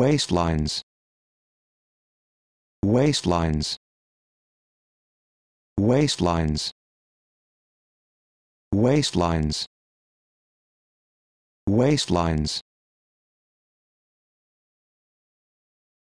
waistlines waistlines waistlines waistlines waistlines